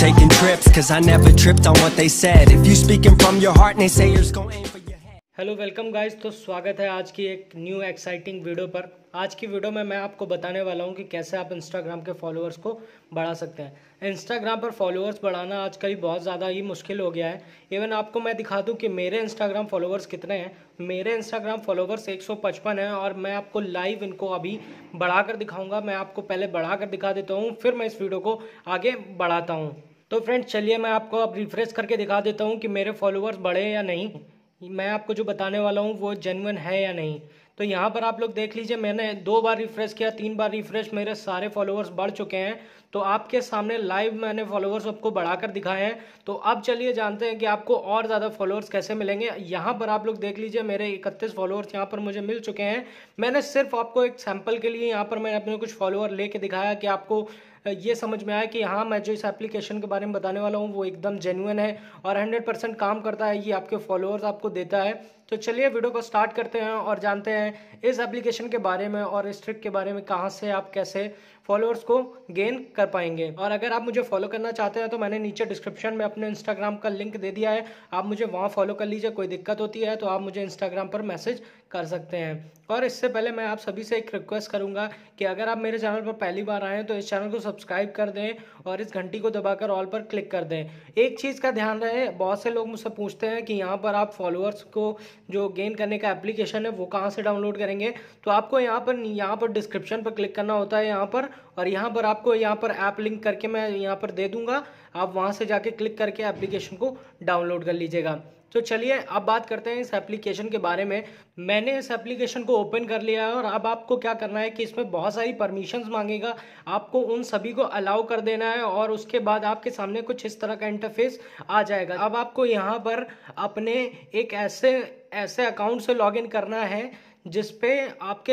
taking trips, cause I never tripped on what they said. If you speaking from your heart and they say you're going aim for your head. Hello welcome guys तो स्वागत है आज की एक new exciting video पर आज की video में मैं आपको बताने वाला हूं कि कैसे आप इंस्टाग्राम के फॉलोअर्स को बढ़ा सकते हैं इंस्टाग्राम पर फॉलोअर्स बढ़ाना आजकल बहुत ज़्यादा ही मुश्किल हो गया है इवन आपको मैं दिखा दूं कि मेरे इंस्टाग्राम फॉलोअर्स कितने हैं मेरे इंस्टाग्राम फॉलोअर्स 155 हैं और मैं आपको लाइव इनको अभी बढ़ाकर दिखाऊंगा मैं आपको पहले कर दिखा देता हूँ फिर मैं इस वीडियो को आगे बढ़ाता हूँ तो फ्रेंड्स चलिए मैं आपको अब रिफ्रेश करके दिखा देता हूँ कि मेरे फॉलोअर्स बढ़े या नहीं मैं आपको जो बताने वाला हूँ वो जेनुअन है या नहीं तो यहाँ पर आप लोग देख लीजिए मैंने दो बार रिफ्रेश किया तीन बार रिफ्रेश मेरे सारे फॉलोअर्स बढ़ चुके हैं तो आपके सामने लाइव मैंने फॉलोअर्स आपको बढ़ाकर दिखाए हैं तो अब चलिए जानते हैं कि आपको और ज़्यादा फॉलोअर्स कैसे मिलेंगे यहाँ पर आप लोग देख लीजिए मेरे इकतीस फॉलोअर्स यहाँ पर मुझे मिल चुके हैं मैंने सिर्फ आपको एक सैम्पल के लिए यहाँ पर मैंने अपने कुछ फॉलोअर ले दिखाया कि आपको ये समझ में आया कि हाँ मैं जो इस एप्लीकेशन के बारे में बताने वाला हूँ वो एकदम जेन्यून है और हंड्रेड परसेंट काम करता है ये आपके फॉलोअर्स आपको देता है तो चलिए वीडियो को स्टार्ट करते हैं और जानते हैं इस एप्लीकेशन के बारे में और इस ट्रिक के बारे में कहाँ से आप कैसे फॉलोअर्स को गेन कर पाएंगे और अगर आप मुझे फॉलो करना चाहते हैं तो मैंने नीचे डिस्क्रिप्शन में अपने इंस्टाग्राम का लिंक दे दिया है आप मुझे वहाँ फॉलो कर लीजिए कोई दिक्कत होती है तो आप मुझे इंस्टाग्राम पर मैसेज कर सकते हैं और इससे पहले मैं आप सभी से एक रिक्वेस्ट करूँगा कि अगर आप मेरे चैनल पर पहली बार आएँ तो इस चैनल को सब्सक्राइब कर दें और इस घंटी को दबाकर ऑल पर क्लिक कर दें एक चीज़ का ध्यान रहे बहुत से लोग मुझसे पूछते हैं कि यहाँ पर आप फॉलोअर्स को जो गेन करने का एप्लीकेशन है वो कहाँ से डाउनलोड करेंगे तो आपको यहाँ पर यहाँ पर डिस्क्रिप्शन पर क्लिक करना होता है यहाँ पर और यहाँ पर आपको यहाँ पर ऐप लिंक करके मैं यहाँ पर दे दूँगा आप वहाँ से जाके क्लिक करके एप्लीकेशन को डाउनलोड कर लीजिएगा तो चलिए अब बात करते हैं इस एप्लीकेशन के बारे में मैंने इस एप्लीकेशन को ओपन कर लिया है और अब आपको क्या करना है कि इसमें बहुत सारी परमिशंस मांगेगा आपको उन सभी को अलाउ कर देना है और उसके बाद आपके सामने कुछ इस तरह का इंटरफेस आ जाएगा अब आपको यहाँ पर अपने एक ऐसे ऐसे अकाउंट से लॉग करना है जिसपे आपके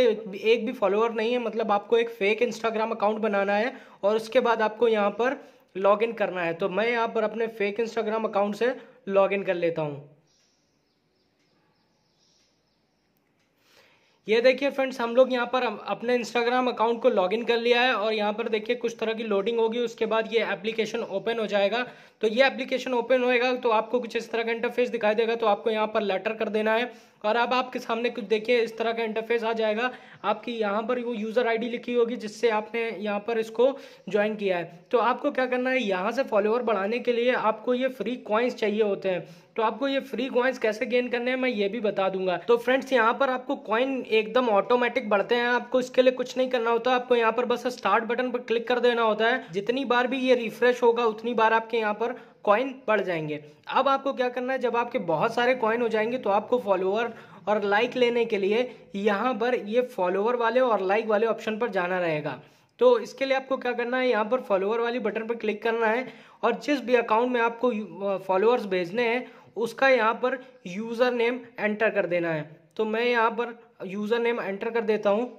एक भी फॉलोअर नहीं है मतलब आपको एक फेक इंस्टाग्राम अकाउंट बनाना है और उसके बाद आपको यहाँ पर लॉग इन करना है तो मैं यहाँ पर अपने फेक इंस्टाग्राम अकाउंट से लॉग इन कर लेता हूँ ये देखिए फ्रेंड्स हम लोग यहाँ पर अपने इंस्टाग्राम अकाउंट को लॉगिन कर लिया है और यहाँ पर देखिए कुछ तरह की लोडिंग होगी उसके बाद ये एप्लीकेशन ओपन हो जाएगा तो ये एप्लीकेशन ओपन होएगा तो आपको कुछ इस तरह का इंटरफेस दिखाई देगा तो आपको यहाँ पर लेटर कर देना है और अब आपके सामने कुछ देखिए इस तरह का इंटरफेस आ जाएगा आपकी यहाँ पर वो यूज़र आईडी लिखी होगी जिससे आपने यहाँ पर इसको ज्वाइन किया है तो आपको क्या करना है यहाँ से फॉलोअर बढ़ाने के लिए आपको ये फ्री कॉइन्स चाहिए होते हैं तो आपको ये फ्री कॉइन्स कैसे गेन करने हैं मैं ये भी बता दूंगा तो फ्रेंड्स यहाँ पर आपको कॉइन एकदम ऑटोमेटिक बढ़ते हैं आपको इसके लिए कुछ नहीं करना होता आपको यहाँ पर बस स्टार्ट बटन पर क्लिक कर देना होता है जितनी बार भी ये रिफ्रेश होगा उतनी बार आपके यहाँ पर कॉइन बढ़ जाएंगे अब आपको क्या करना है जब आपके बहुत सारे कॉइन हो जाएंगे तो आपको फॉलोअर और लाइक लेने के लिए यहाँ पर ये फॉलोअर वाले और लाइक वाले ऑप्शन पर जाना रहेगा तो इसके लिए आपको क्या करना है यहाँ पर फॉलोअर वाली बटन पर क्लिक करना है और जिस भी अकाउंट में आपको फॉलोअर्स भेजने हैं उसका यहाँ पर यूज़र नेम एंटर कर देना है तो मैं यहाँ पर यूज़र नेम एंटर कर देता हूँ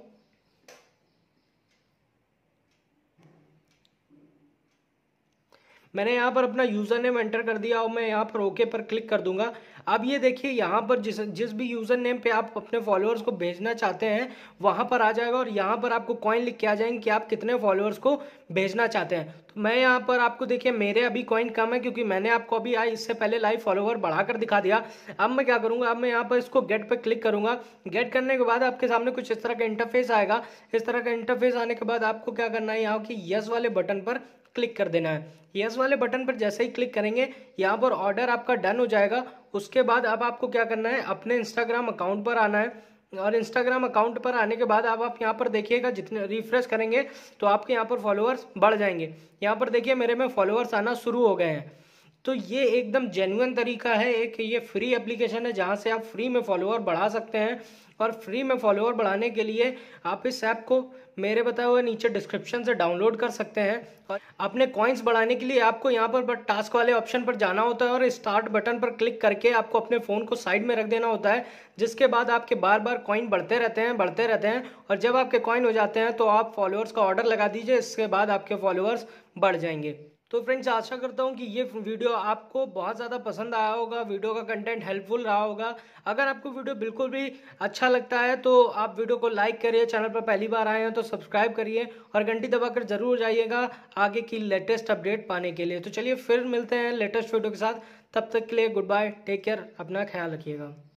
मैंने यहाँ पर अपना यूज़र नेम एंटर कर दिया और मैं यहाँ पर ओके पर क्लिक कर दूंगा अब ये देखिए यहाँ पर जिस जिस भी यूज़र नेम पे आप अपने फॉलोअर्स को भेजना चाहते हैं वहाँ पर आ जाएगा और यहाँ पर आपको कॉइन लिख के आ जाएंगे कि आप कितने फॉलोअर्स को भेजना चाहते हैं तो मैं यहाँ पर आपको देखिए मेरे अभी कॉइन कम है क्योंकि मैंने आपको अभी आई इससे पहले लाइव फॉलोअर बढ़ाकर दिखा दिया अब मैं क्या करूँगा अब मैं यहाँ पर इसको गेट पर क्लिक करूँगा गेट करने के बाद आपके सामने कुछ इस तरह का इंटरफेस आएगा इस तरह का इंटरफेस आने के बाद आपको क्या करना है यहाँ की यस वाले बटन पर क्लिक कर देना है यस वाले बटन पर जैसे ही क्लिक करेंगे यहाँ पर ऑर्डर आपका डन हो जाएगा उसके बाद अब आपको क्या करना है अपने इंस्टाग्राम अकाउंट पर आना है और इंस्टाग्राम अकाउंट पर आने के बाद आप आप यहाँ पर देखिएगा जितने रिफ्रेश करेंगे तो आपके यहाँ पर फॉलोअर्स बढ़ जाएंगे यहाँ पर देखिए मेरे में फॉलोअर्स आना शुरू हो गए हैं तो ये एकदम जेन्यून तरीका है एक ये फ्री एप्लीकेशन है जहाँ से आप फ्री में फॉलोअर बढ़ा सकते हैं और फ्री में फॉलोअर बढ़ाने के लिए आप इस ऐप को मेरे बताए हुए नीचे डिस्क्रिप्शन से डाउनलोड कर सकते हैं और अपने कॉइन्स बढ़ाने के लिए आपको यहाँ पर टास्क वाले ऑप्शन पर जाना होता है और स्टार्ट बटन पर क्लिक करके आपको अपने फ़ोन को साइड में रख देना होता है जिसके बाद आपके बार बार कॉइन बढ़ते रहते हैं बढ़ते रहते हैं और जब आपके कॉइन हो जाते हैं तो आप फॉलोअर्स का ऑर्डर लगा दीजिए इसके बाद आपके फॉलोअर्स बढ़ जाएंगे तो फ्रेंड्स आशा करता हूँ कि ये वीडियो आपको बहुत ज़्यादा पसंद आया होगा वीडियो का कंटेंट हेल्पफुल रहा होगा अगर आपको वीडियो बिल्कुल भी अच्छा लगता है तो आप वीडियो को लाइक करिए चैनल पर पहली बार आए हैं तो सब्सक्राइब करिए और घंटी दबाकर जरूर जाइएगा आगे की लेटेस्ट अपडेट पाने के लिए तो चलिए फिर मिलते हैं लेटेस्ट वीडियो के साथ तब तक के लिए गुड बाय टेक केयर अपना ख्याल रखिएगा